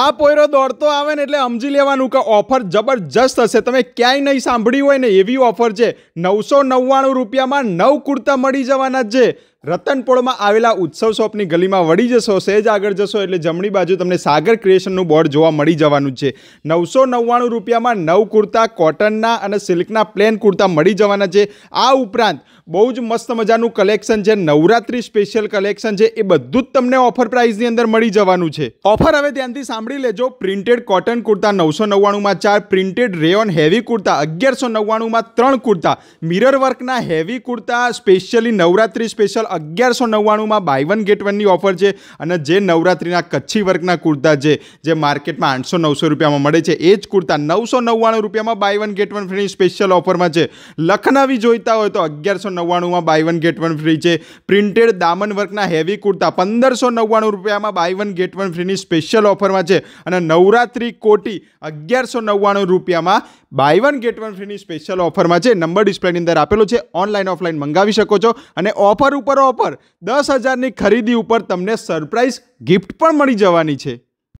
આ પોયરો દોડતો આવે ને એટલે સમજી લેવાનું કે ઓફર જબરજસ્ત હશે તમે ક્યાંય નહીં સાંભળી હોય ને એવી ઓફર છે નવસો નવ્વાણું રૂપિયામાં નવ કુર્તા મળી જવાના જ છે રતનપોળમાં આવેલા ઉત્સવ શોપની ગલીમાં વળી જશો સહેજ આગળ જશો એટલે જમણી બાજુ તમને સાગર ક્રિએશનનું બોર્ડ જોવા મળી જવાનું છે નવસો નવ્વાણું રૂપિયામાં નવ કુર્તા કોટનના અને સિલ્કના પ્લેન કુર્તા મળી જવાના છે આ ઉપરાંત બહુ જ મસ્ત મજાનું કલેક્શન છે નવરાત્રી સ્પેશિયલ કલેક્શન છે એ બધું જ તમને ઓફર પ્રાઇસની અંદર મળી જવાનું છે ઓફર હવે ધ્યાનથી સાંભળી લેજો પ્રિન્ટેડ કોટન કુર્તા નવસો નવ્વાણુંમાં ચાર પ્રિન્ટેડ રેઓન હેવી કુર્તા અગિયારસો નવ્વાણુંમાં ત્રણ કુર્તા મિરર વર્કના heavy kurta specially Navratri special અગિયારસો નવ્વાણુંમાં બાય વન ગેટ વનની ઓફર છે અને જે નવરાત્રિના કચ્છી વર્ગના કુર્તા છે જે માર્કેટમાં આઠસો નવસો રૂપિયામાં મળે છે એ જ કુર્તા નવસો નવ્વાણું રૂપિયામાં બાય વન ગેટ વન ફ્રીની સ્પેશિયલ ઓફરમાં છે લખનવી જોઈતા હોય તો અગિયારસો નવ્વાણુંમાં buy one get one free છે પ્રિન્ટેડ દામન વર્કના હેવી કુર્તા પંદરસો નવ્વાણું રૂપિયામાં બાય વન ગેટ વન ફ્રીની સ્પેશિયલ ઓફરમાં છે અને નવરાત્રિ કોટી અગિયારસો નવ્વાણું રૂપિયામાં બાય વન ગેટ વન ફ્રીની સ્પેશિયલ ઓફરમાં છે નંબર ડિસ્પ્લેની અંદર આપેલો છે ઓનલાઈન ઓફલાઈન મંગાવી શકો છો અને ઓફર ઉપર ઓફર દસ હજારની ખરીદી ઉપર તમને સરપ્રાઇઝ ગિફ્ટ પણ મળી જવાની છે